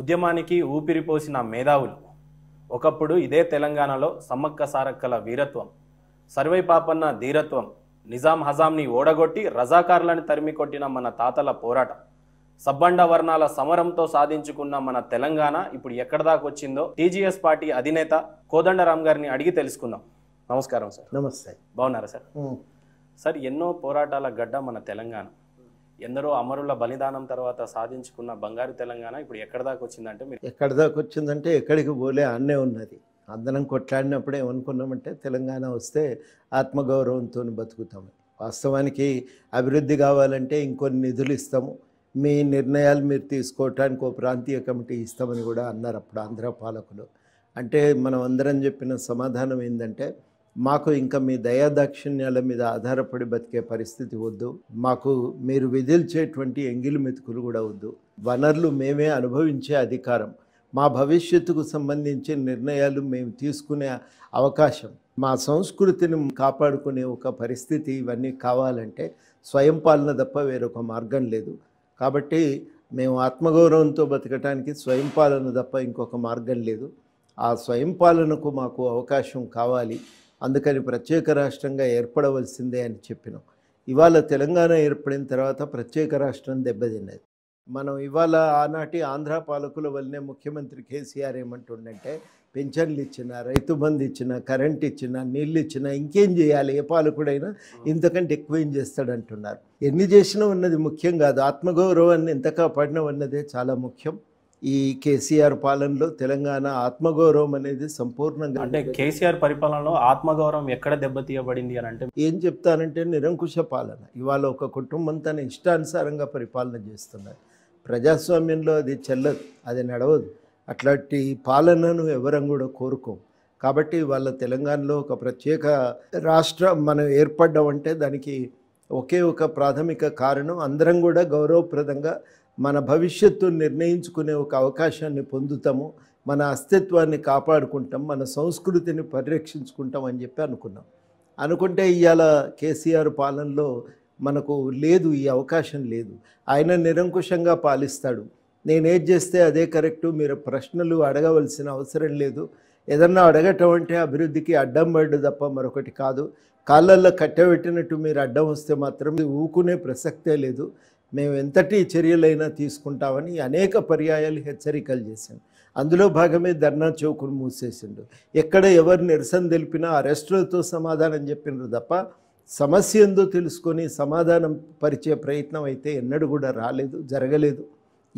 ఉద్యమానికి ఊపిరిపోసిన మేధావులు ఒకప్పుడు ఇదే తెలంగాణలో సమ్మక్క సారక్కల వీరత్వం సర్వై పాపన్న ధీరత్వం నిజాం హజాంని ఓడగొట్టి రజాకారులను తరిమి కొట్టిన మన తాతల పోరాటం సబ్బండ వర్ణాల సమరంతో సాధించుకున్న మన తెలంగాణ ఇప్పుడు ఎక్కడ దాకా వచ్చిందో టీజీఎస్ పార్టీ అధినేత కోదండరామ్ గారిని అడిగి తెలుసుకుందాం నమస్కారం సార్ నమస్తే బాగున్నారా సార్ సార్ ఎన్నో పోరాటాల గడ్డ మన తెలంగాణ ఎందరో అమరుల బలిదానం తర్వాత సాధించుకున్న బంగారు తెలంగాణ ఇప్పుడు ఎక్కడ దాకా వచ్చిందంటే మీరు ఎక్కడ దాకా వచ్చిందంటే ఎక్కడికి పోలే అన్నే ఉన్నది అందరం కొట్లాడినప్పుడు ఏమనుకున్నామంటే తెలంగాణ వస్తే ఆత్మగౌరవంతో బతుకుతాము వాస్తవానికి అభివృద్ధి కావాలంటే ఇంకొన్ని నిధులు ఇస్తాము మీ నిర్ణయాలు మీరు తీసుకోవటానికి ఓ ప్రాంతీయ కమిటీ ఇస్తామని కూడా అన్నారు అప్పుడు ఆంధ్ర పాలకులు అంటే మనం అందరం చెప్పిన సమాధానం ఏంటంటే మాకు ఇంకా మీ దయాదాక్షిణ్యాల మీద ఆధారపడి బతికే పరిస్థితి వద్దు మాకు మీరు విధిల్చేటువంటి ఎంగిలి మెతుకులు కూడా వద్దు వనరులు మేమే అనుభవించే అధికారం మా భవిష్యత్తుకు సంబంధించిన నిర్ణయాలు మేము తీసుకునే అవకాశం మా సంస్కృతిని కాపాడుకునే ఒక పరిస్థితి ఇవన్నీ కావాలంటే స్వయం పాలన తప్ప వేరొక మార్గం లేదు కాబట్టి మేము ఆత్మగౌరవంతో బతకటానికి స్వయం పాలన తప్ప ఇంకొక మార్గం లేదు ఆ స్వయం పాలనకు మాకు అవకాశం కావాలి అందుకని ప్రత్యేక రాష్ట్రంగా ఏర్పడవలసిందే అని చెప్పినాం ఇవాళ తెలంగాణ ఏర్పడిన తర్వాత ప్రత్యేక రాష్ట్రం దెబ్బతిన్నది మనం ఇవాళ ఆనాటి ఆంధ్ర పాలకుల వల్లనే ముఖ్యమంత్రి కేసీఆర్ ఏమంటుండంటే పెన్షన్లు ఇచ్చిన రైతు బంధు ఇచ్చిన కరెంట్ ఇచ్చిన నీళ్ళు ఇచ్చిన ఇంకేం చేయాలి ఏ పాలకుడైనా ఇంతకంటే ఎక్కువ ఏం చేస్తాడంటున్నారు ఎన్ని చేసినా ఉన్నది ముఖ్యం కాదు ఆత్మగౌరవాన్ని ఎంత కాపాడినా ఉన్నదే చాలా ముఖ్యం ఈ కేసీఆర్ పాలనలో తెలంగాణ ఆత్మగౌరవం అనేది సంపూర్ణంగా అంటే కేసీఆర్ పరిపాలనలో ఆత్మగౌరవం ఎక్కడ దెబ్బతీయబడింది అని అంటే ఏం చెప్తానంటే నిరంకుశ పాలన ఇవాళ ఒక కుటుంబం తన ఇష్టానుసారంగా పరిపాలన చేస్తున్నారు ప్రజాస్వామ్యంలో అది చెల్లదు అది నడవదు అట్లాంటి పాలనను ఎవరం కూడా కోరుకోం కాబట్టి వాళ్ళ తెలంగాణలో ఒక ప్రత్యేక రాష్ట్రం మనం ఏర్పడ్డం అంటే దానికి ఒకే ఒక ప్రాథమిక కారణం అందరం కూడా గౌరవప్రదంగా మన భవిష్యత్తును నిర్ణయించుకునే ఒక అవకాశాన్ని పొందుతాము మన అస్తిత్వాన్ని కాపాడుకుంటాం మన సంస్కృతిని పరిరక్షించుకుంటాం అని చెప్పి అనుకున్నాం అనుకుంటే ఇవాళ కేసీఆర్ పాలనలో మనకు లేదు ఈ అవకాశం లేదు ఆయన నిరంకుశంగా పాలిస్తాడు నేనేది చేస్తే అదే కరెక్టు మీరు ప్రశ్నలు అడగవలసిన అవసరం లేదు ఏదన్నా అడగటం అంటే అభివృద్ధికి అడ్డం పడ్డు తప్ప మరొకటి కాదు కాళ్ళల్లో కట్టబెట్టినట్టు మీరు అడ్డం వస్తే మాత్రం ఊకునే ప్రసక్తే లేదు మేము ఎంతటి చర్యలైనా తీసుకుంటామని అనేక పర్యాయాలు హెచ్చరికలు చేశాను అందులో భాగమే ధర్నా చౌకును మూసేసిండు ఎక్కడ ఎవరు నిరసన తెలిపినా అరెస్టులతో సమాధానం చెప్పిండ్రు తప్ప సమస్య ఏందో తెలుసుకొని సమాధానం పరిచే ప్రయత్నం అయితే ఎన్నడూ కూడా రాలేదు జరగలేదు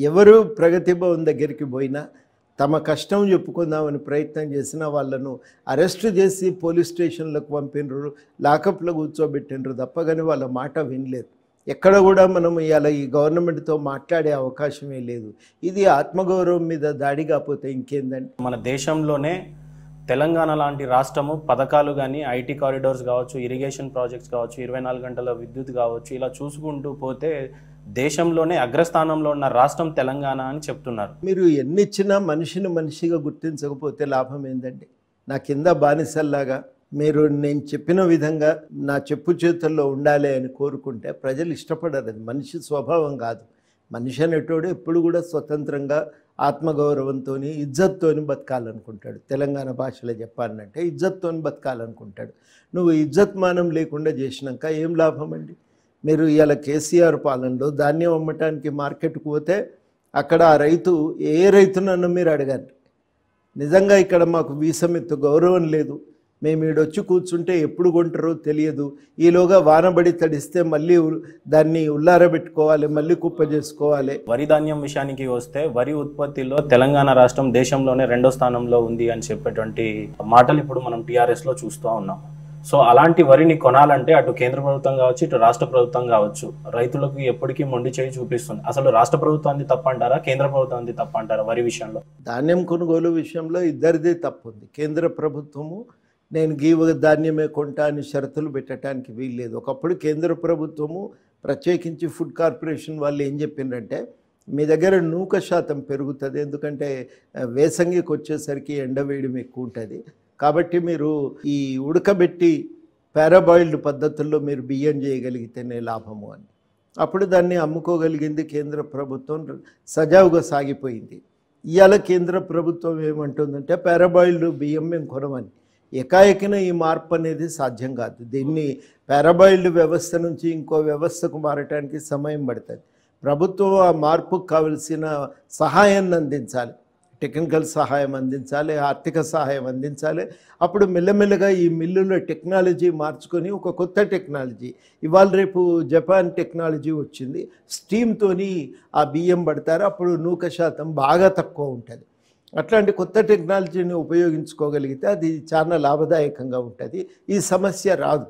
ఎవరు ప్రగతి భవన్ దగ్గరికి పోయినా తమ కష్టం చెప్పుకుందామని ప్రయత్నం చేసిన వాళ్ళను అరెస్టు చేసి పోలీస్ స్టేషన్లకు పంపినరు లాకప్లో కూర్చోబెట్టినరు తప్ప కానీ వాళ్ళ మాట వినలేదు ఎక్కడ కూడా మనం ఇవాళ ఈ గవర్నమెంట్తో మాట్లాడే అవకాశమే లేదు ఇది ఆత్మగౌరవం మీద దాడి కాకపోతే ఇంకేందండి మన దేశంలోనే తెలంగాణ లాంటి రాష్ట్రము పథకాలు కానీ ఐటీ కారిడార్స్ కావచ్చు ఇరిగేషన్ ప్రాజెక్ట్స్ కావచ్చు ఇరవై నాలుగు గంటల విద్యుత్ కావచ్చు ఇలా చూసుకుంటూ పోతే దేశంలోనే అగ్రస్థానంలో ఉన్న రాష్ట్రం తెలంగాణ అని చెప్తున్నారు మీరు ఎన్నిచ్చినా మనిషిని మనిషిగా గుర్తించకపోతే లాభం ఏందండి నా కింద బానిసల్లాగా మీరు నేను చెప్పిన విధంగా నా చెప్పు చేతుల్లో ఉండాలి అని కోరుకుంటే ప్రజలు ఇష్టపడరు అది మనిషి స్వభావం కాదు మనిషి అనేటోడు ఎప్పుడు కూడా స్వతంత్రంగా ఆత్మగౌరవంతో ఇజ్జత్తో బతకాలనుకుంటాడు తెలంగాణ భాషలో చెప్పాలంటే ఇజ్జత్తో బతకాలనుకుంటాడు నువ్వు ఇజ్జత్ మానం లేకుండా చేసినాక ఏం లాభం అండి మీరు ఇలా కేసీఆర్ పాలనలో ధాన్యం అమ్మటానికి మార్కెట్కు పోతే అక్కడ ఆ రైతు ఏ రైతునన్నా మీరు అడగండి నిజంగా ఇక్కడ మాకు వీసమెత్తు గౌరవం లేదు మేము ఈడొచ్చి కూర్చుంటే ఎప్పుడు కొంటారో తెలియదు ఈలోగా వానబడి తడిస్తే మళ్ళీ దాన్ని ఉల్లారబెట్టుకోవాలి మళ్ళీ కుప్ప చేసుకోవాలి వరి ధాన్యం విషయానికి వస్తే వరి ఉత్పత్తిలో తెలంగాణ రాష్ట్రం దేశంలోనే రెండో స్థానంలో ఉంది అని చెప్పేటువంటి మాటలు ఇప్పుడు మనం టీఆర్ఎస్లో చూస్తూ ఉన్నాం సో అలాంటి వరిని కొనాలంటే అటు కేంద్ర ప్రభుత్వం కావచ్చు ఇటు రాష్ట్ర ప్రభుత్వం కావచ్చు రైతులకు ఎప్పటికీ మొండి చేయి చూపిస్తుంది అసలు రాష్ట్ర ప్రభుత్వాన్ని తప్పంటారా కేంద్ర ప్రభుత్వాన్ని తప్పంటారా వరి విషయంలో ధాన్యం కొనుగోలు విషయంలో ఇద్దరిదే తప్పు ఉంది కేంద్ర ప్రభుత్వము నేను గీవ ధాన్యమే కొంటా అని షరతులు పెట్టడానికి వీల్లేదు ఒకప్పుడు కేంద్ర ప్రభుత్వము ప్రత్యేకించి ఫుడ్ కార్పొరేషన్ వాళ్ళు ఏం చెప్పిందంటే మీ దగ్గర నూక శాతం పెరుగుతుంది ఎందుకంటే వేసంగికి వచ్చేసరికి ఎండవేయడం ఎక్కువ ఉంటుంది కాబట్టి మీరు ఈ ఉడకబెట్టి పారాబాయిల్డ్ పద్ధతుల్లో మీరు బియ్యం చేయగలిగితేనే లాభము అని అప్పుడు దాన్ని అమ్ముకోగలిగింది కేంద్ర ప్రభుత్వం సజావుగా సాగిపోయింది ఇవాళ కేంద్ర ప్రభుత్వం ఏమంటుందంటే పారాబాయిల్డ్ బియ్యం మేము కొనమని ఏకాఏకిన ఈ మార్పు అనేది సాధ్యం కాదు దీన్ని పారాబైల్డ్ వ్యవస్థ నుంచి ఇంకో వ్యవస్థకు మారటానికి సమయం పడుతుంది ప్రభుత్వం ఆ మార్పుకు కావలసిన సహాయాన్ని అందించాలి టెక్నికల్ సహాయం అందించాలి ఆర్థిక సహాయం అందించాలి అప్పుడు మెల్లమెల్లగా ఈ మిల్లులో టెక్నాలజీ మార్చుకొని ఒక కొత్త టెక్నాలజీ ఇవాళ రేపు జపాన్ టెక్నాలజీ వచ్చింది స్టీమ్తోని ఆ బియ్యం పడతారు అప్పుడు నూక శాతం బాగా తక్కువ ఉంటుంది అట్లాంటి కొత్త టెక్నాలజీని ఉపయోగించుకోగలిగితే అది చాలా లాభదాయకంగా ఉంటుంది ఈ సమస్య రాదు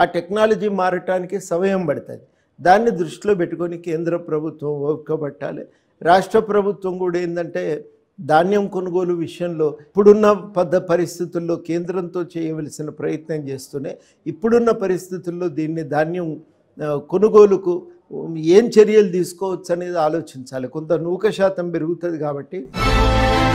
ఆ టెక్నాలజీ మారటానికి సమయం పడుతుంది దాన్ని దృష్టిలో పెట్టుకొని కేంద్ర ప్రభుత్వం ఒక్కబట్టాలి రాష్ట్ర ప్రభుత్వం కూడా ఏంటంటే ధాన్యం కొనుగోలు విషయంలో ఇప్పుడున్న పెద్ద పరిస్థితుల్లో కేంద్రంతో చేయవలసిన ప్రయత్నం చేస్తూనే ఇప్పుడున్న పరిస్థితుల్లో దీన్ని ధాన్యం కొనుగోలుకు ఏం చర్యలు తీసుకోవచ్చు అనేది ఆలోచించాలి కొంత నూక శాతం పెరుగుతుంది కాబట్టి